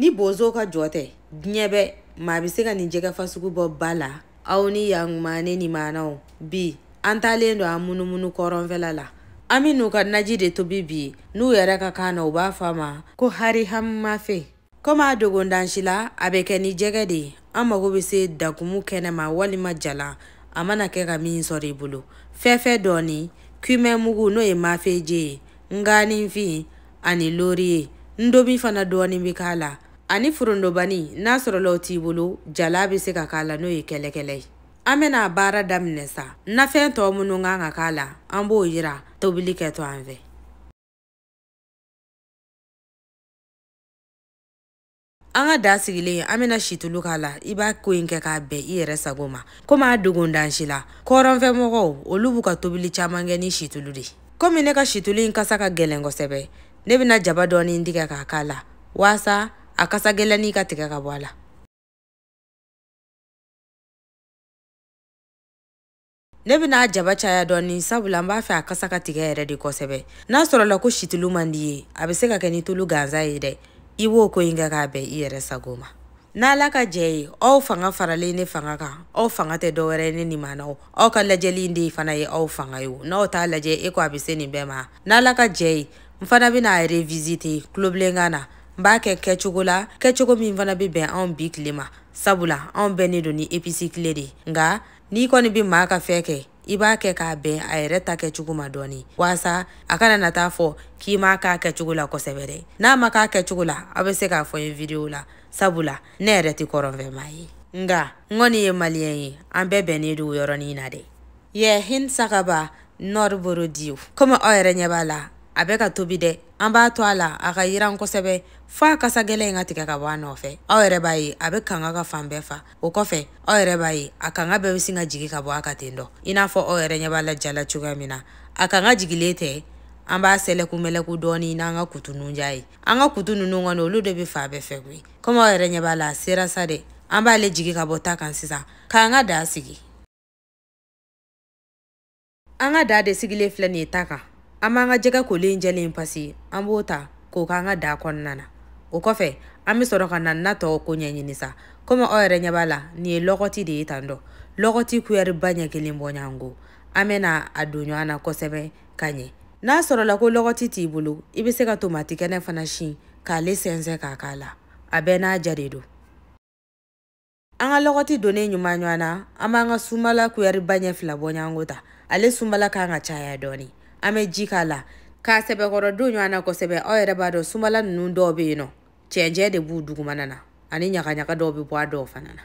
ni bozow ka jɔ tɛ diɲɛ bɛ maa be se ka nin jɛgɛ fasugu bɔ ba la aw ni yangumane ni maanaw bi an talen don an munumunu kɔrɔnfɛla la an min n'u ka naji de tobi bi n'u yɛrɛ ka kan na u b'a fɔ ma ko hari hamimafe komi a dogondansi la a bɛ kɛ ni jɛgɛ de ye an mago be se dakumu kɛnɛma walima jala a mana kɛ ka min sɔrɔ i bolo fɛɛfɛ dɔɔni kimɛ mugu n'o ye mafeje ye nganinfin ani lori ye ndomi fana dɔɔni be k'a la ani furundobani n'a sɔrɔla o t'i bolo jala be se ka k'a la n'o ye kɛlɛkɛlɛ ye an bena a baara daminɛ sa nafɛn tɔ minnu kan ka k'a la an b'o yira tobili kɛ to an fɛ an ka da sigilen an bena situlu k'a la i b'a ko ɲi kɛ k'a bɛn i yɛrɛ sago ma komi a dogon dansi la kɔrɔnfɛmɔgɔw olu b'u ka tobili caaman kɛ ni situlu de komi ne ka situlu ɲi kasa ka gwɛlɛn kosɛbɛ ne bena jaba dɔɔni tigɛ k'a k'a la waasa a kasa gɛlɛnnin ka tigɛ ka ne bena a jaba caya dɔɔni sabula n b'a fɛ a kasa yɛrɛ n'a sɔrɔla la situlu man di ye a se ni tulu ganza ye dɛ i b'o ko ɲi kɛ k'a bɛn i yɛrɛ sago ma aw fanga farale ne fanga kan aw fanga te dowere ne ni manaw aw ka lajɛli ndi fana ye aw fanga na n'aw t'a laje e ko a be se nin bɛɛ ma n'ala ka jɛ ye n bena na n b'a kɛ kɛcogo la kɛcogo min fana bɛ bɛn anw bi kile ma sabula anw ne don ni episi tile de nka n'i kɔni bɛ maa ka fɛn kɛ i b'a kɛ k'a bɛn a yɛrɛ ta kɛcogo ma dɔɔni waasa a kana na taa fɔ k'i m'a k'a kɛcogo la kosɛbɛ dɛ n'a ma k'a kɛcogo la aw bɛ se k'a fɔ n ye videwo la sabula ne yɛrɛ tɛ kɔrɔnfɛmaa ye nga n kɔni ye maliyɛn ye an bɛɛ bɛnnen don yɔrɔnin na dɛ yɛ hin sagaba nɔri borodiw komi aw yɛrɛ ɲɛ b'a la a bɛ ka tobi dɛ an b'a to a la a ka yiran kosɛbɛ f'a kasa gɛlɛn in ka tigɛ ka bɔ a nɔfɛ aw yɛrɛ b'a ye a bɛ kanga ka fan bɛɛ fa o kɔfɛ aw yɛrɛ b'a ye a kanga bɛɛ bɛ sin ka jigin ka bɔ a ka ten dɔ i n'a fɔ aw yɛrɛ ɲɛ b'a la jala cogoya min na a kanga jigilen tɛ an b'a sɛlɛkumɛlɛku dɔɔni n'an ka kutu nunja ye an ka kutu nunu kɔni olu de bɛ faa bɛɛ fɛ koyi komi aw yɛrɛ ɲɛ b'a la a sera sa dɛ an b'ale jigi ka bɔ ta kan sisan k'an ka da sigi an ka da de sigilen filɛ nin ye ta kan an b'an ka jɛgɛ kolen jɛlen pasi an b'o ta k'o k'an ka daa kɔnɔna na o kɔfɛ an be sɔrɔ ka na na tɔw ko ɲɛɲini sa komi aw yɛrɛ ɲɛ b'a la nin ye lɔgɔti de ye tan dɔ lɔgɔti kuyɛriba ɲɛ kelen bɔ ɲango an bena a don ɲɔan na kosɛbɛ ka ɲɛ n'a sɔrɔla ko lɔgɔti t'i bolo i be se ka tomatikɛnɛ fana sin k'ale sɛnsɛn k'a k'a la a bɛɛ n'a ja de don an ka lɔgɔti donnen ɲuman ɲɔan na an b'an ka sunbala kuyɛriba ɲɛ fila bɔ ɲango ta ale sunbala k'an ka caya dɔɔni a me jika la ka a sɛbɛ kɔrɔ do ɲɔana kosɛbɛ aw yɛrɛ b'a dɔ sumala nunu dɔw be yenɔ cɛnjɛ de b'u dugumana na ani ɲagaɲaga dɔw be bɔ a dɔw fana na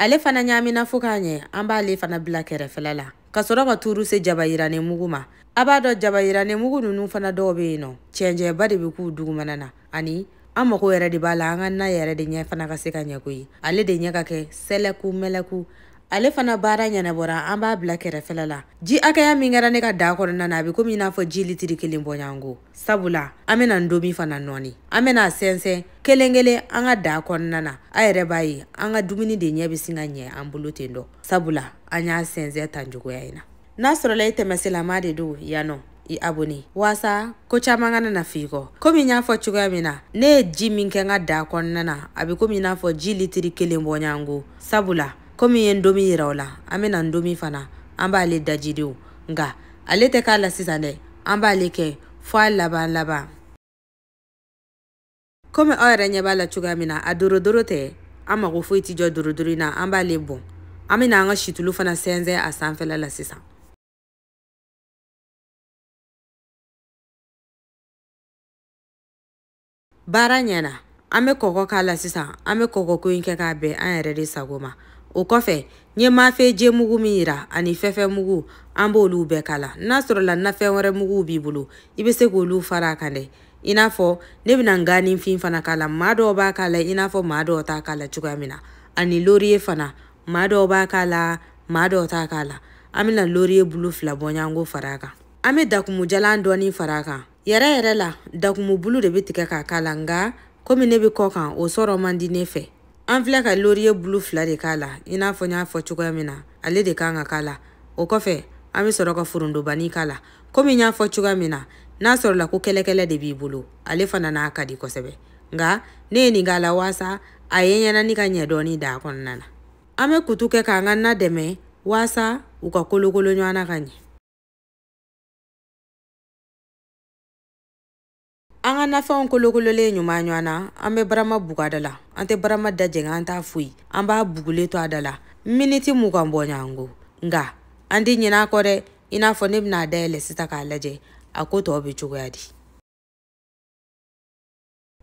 ale fana ɲaamina fo k'a ɲɛ an b'ale fana bila kɛrɛfɛla la ka sɔrɔ ka turu se jabayiranemugu ma a b'a dɔ jabayiranemugu nunu fana dɔw be yenɔ cɛnjɛba de be k'u dugumana na ani an mɔgɔ yɛrɛ de b'a la an ka na yɛrɛ de ɲɛ fana ka se ka ɲɛ koyi ale de ɲɛ ka kɛ sɛlɛku mɛlɛku ale fana baara ɲɛnabɔra an b'a bila kɛrɛfɛla la ji hakɛya min kɛra ne ka daa kɔnɔna na a be komi i n'a fɔ ji litiri kelen bɔɲango sabula an bena n domi fana nɔɔni an bena sɛnsɛn kelen kelen an ka daa kɔnɔna na a yɛrɛ b'a ye an ka dumuni de ɲɛ be sin ka ɲɛ an bolo ten dɔ sabula an y'a sɛnsɛn tan cogoya ye na n'a sɔrɔla i tɛmɛselama de do yannɔ i abone waasa ko caaman kana na fii komi y'a fɔ cogoya min na ne ye ji min kɛ n ka daa kɔnɔna na a be komi i n'a fɔ ji litiri kelen bɔɲango sabula komi ye ndomi yira o la an bɛna ndomi fana an b'ale daji de o ale tɛ k'a la sisan dɛ an b'ale kɛ fɔ a laban laban komi aw yɛrɛ ɲɛ b'a la cogoya min na a dorodoro tɛ an mago foyi ti jɔ dorodoro in na an b'ale bɔn an bɛna an ka situlu fana sɛnsɛn a sanfɛla la sisan baara ɲɛna an be kɔkɔ k'a la sisan an bɛ kɔkɔko in kɛ k'a bɛn an yɛrɛ de sago ma o kɔfɛ ɲɛmafɛn mafe mugu min yira ani fɛfɛ mugu an b'olu bɛɛ kala n'a sɔrɔla nafɛn wɛrɛ mugu b'i bolo i be se k'olu fara a kan dɛ i n'a fɔ ne bena n ganifin fana k'a la ma dɔw b'a k'a la i n'a fɔ ma dɔw t'a k'a la cogoya min na ani loriye fana ma dɔw b'a k'a la ma dɔw t'a k'a la an bena loriye bulu fila bɔɲango fara a kan an be dakumujalan dɔɔni fara a kan yɛrɛ yɛrɛ la dakumubulu de be tigɛ k'a k'a la nga komi ne be kɔ kan o sɔrɔ man di ne fɛ an filɛ ka loriye bulu fila de k'a la i n'a fɔ n y'a fɔ cogoya min na ale de kan ka k'a la o kɔfɛ an be sɔrɔ ka forondobani k'a la komi n y'a fɔ cogoya min na n'a sɔrɔla ko kɛlɛkɛlɛ de b'i bolo ale fana n'a ka di kosɛbɛ nga ne ye nin k'a la waasa a ye ɲɛnani ka ɲɛ dɔɔni da kɔnɔna na an be kutu kɛ k'an ka na dɛmɛ waasa u ka kolokolo ɲɔgɔn ka ɲɛ an ka nafɛnw kolokololen ɲuman ɲɔgɔn na an bɛ barama bugu da la an tɛ barama da jɛngɛ an t'a foyi an b'a bugulen to a da la miniti mugan bɔ ɲango nga an tɛ ɲin'a kɔ dɛ i n'a fɔ ne bɛna a dayɛlɛ sisan k'a lajɛ a ko tɔɔ bɛ cogoya di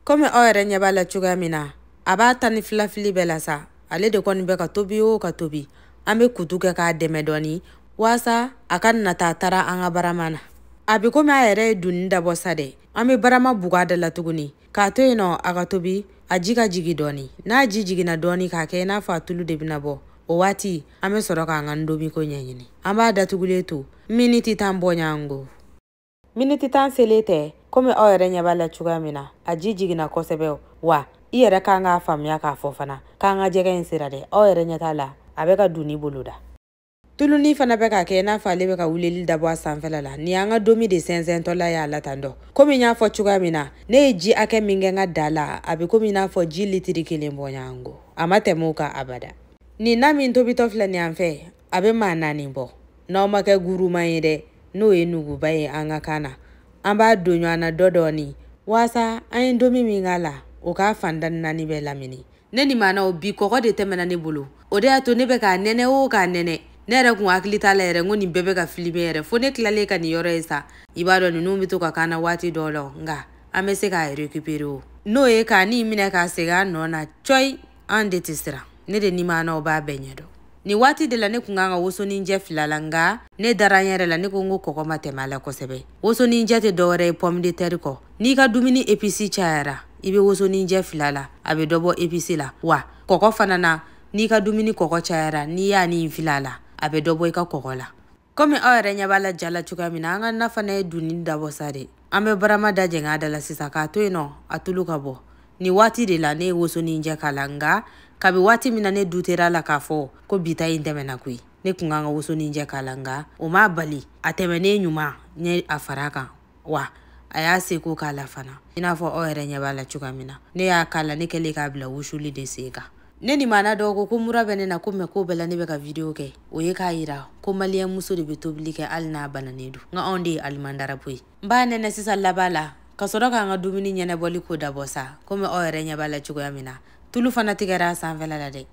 komi aw yɛrɛ ɲɛ b'a la cogoya min na a b'a ta ni filafili bɛɛ la sa ale de kɔni bɛ ka tobi o ka tobi an bɛ kutu kɛ k'a dɛmɛ dɔɔni waasa a ka nata taara an ka barama na a bi komi a yɛrɛ ye dunni dabɔ sa dɛ an be barama buga da la tuguni k'a to yen nɔ a ka tobi a ji ka jigi dɔɔni n'a ji jiginna dɔɔni k'a kɛ i n'a fɔ a tulu de bena bɔ o waati an be sɔrɔ k'an ka ko ɲɛɲini an b'a datugulen to miniti tan bɔ ɲango miniti tan selen tɛ komi aw yɛrɛ ɲɛ b'a la cogoya min na a ji jiginna kosɛbɛ wa i yɛrɛ k'an k'a faamuya k'a fɔ fana k'an ka jɛgɛ ɲi sira dɛ aw yɛrɛ ɲɛ t'a la a bɛ ka duni bolo da tuluni fana bɛ ka kɛ n'a fɔ ale bɛ ka wulili dabɔ a sanfɛla la ni y'an ka domi de sɛnsɛntɔla y'a la tan dɔ komi y'a fɔ cogoya min na ne ye ji hakɛ min kɛ n ka da la a bɛ komi n'a fɔ ji litiri kelen bɔɲan kɔ a ma tɛmɛ o kan abada nin na min tobitɔ filɛ nin an fɛ a bɛ maa naani bɔ n'aw ma kɛ guruman ye dɛ n'o ye nuguba ye an ka kan na an b'a don ɲɔgɔn na dɔ dɔɔni waasa an ye domi min k'a la o k'a fandan naani bɛɛ lamini ne nin maanaw bi kɔgɔ de tɛmɛna ne bolo o de y'a to ne bɛ k'a nɛnɛ o k'a nɛnɛ ne yɛrɛ kun hakili t'a la yɛrɛ n ko nin bɛɛ bɛ ka filime yɛrɛ fo ne tilalen ka nin yɔrɔ ye sa i b'a dɔn ninnu bɛ to ka kan na waati dɔ la nka an bɛ se k'a récupérer o n'o ye k'a ni minɛ k'a e segin a nɔ na cɔyi an de tɛ siran ne de nimanaw b'a bɛɛ ɲɛ dɔn nin waati de la ne kun kan ka wosoninjɛ fila la nga ne dara n yɛrɛ la ne ko n ko kɔgɔ ma tɛmɛ a la kosɛbɛ wosoninjɛ tɛ dɔwɛrɛ ye pɔme de tɛri kɔ n'i ka dumuni episi cayara i be wosoninjɛ fila la a be dɔ bɔ episi la wa kɔgɔ fana na n'i ka dumuni kɔgɔ cayara n'i y'a ni fila la a be dɔ bɔ i ka kɔgɔ la komi aw yɛrɛ ɲɛ b'a la jala la cogoya min na an ka na fana ye dunni dabɔ sa de an be barama da jɛngɛ a da la sisan k'a to yen nɔ a tulu ka bɔ ni waati de la ne ye wosonin jɛ k'a la nka kabi waati min na ne dutera a la k'a fɔ ko bita yi tɛmɛna koyi ne kun kan ka wosonin jɛ k'a la nka o m'a bali a tɛmɛnen ɲuman ɲɛ a fara kan wa a y'a seko k'a la fana i n'a fɔ aw yɛrɛ ɲɛ b'a la cogoya min na ne y'a k'a la ne kɛlen k'a bila wusuli de sen kan ne ni maana dɔw ko ko mura bɛ ne na ko mɛ ko bɛɛ la ne bɛ ka video kɛ o ye k'a yira ko maliyɛn muso de bɛ tobili kɛ hali n'a bananen do nka anw de ye alimandarapo ye n b'a nɛnɛ sisan laban la ka sɔrɔ k'an ka dumuni ɲɛnɛbɔli ko dabɔ sa komi aw yɛrɛ ɲɛ b'a la cogoya min na tulu fana tigɛra a sanfɛla la dɛ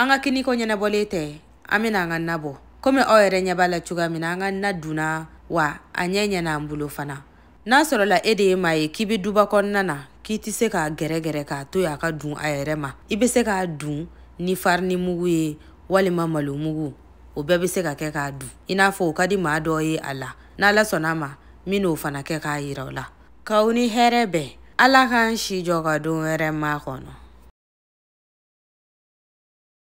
an ka kiniko ɲɛnɛbɔlen tɛ an bena an ka na bɔ komi aw yɛrɛ ɲɛ b'a la cogoya min na an ka na dunna wa a ɲɛ ɲɛna an bolo fana n'a sɔrɔla e de ye maa ye k'i be duba kɔnɔna na k'i tɛ se k'a gɛrɛ gɛrɛ k'a to yen a ka dun a yɛrɛ ma i bɛ se k'a dun ni farini mugu ye walima malo mugu o bɛɛ bɛ se ka kɛ k'a dun i n'a fɔ o ka di maa dɔ ye a la n'ala sɔnn'a ma n bɛ n'o fana kɛ k'a yira o la k'aw ni hɛrɛ bɛn ala k'an si jɔ ka don wɛrɛ ma kɔnɔ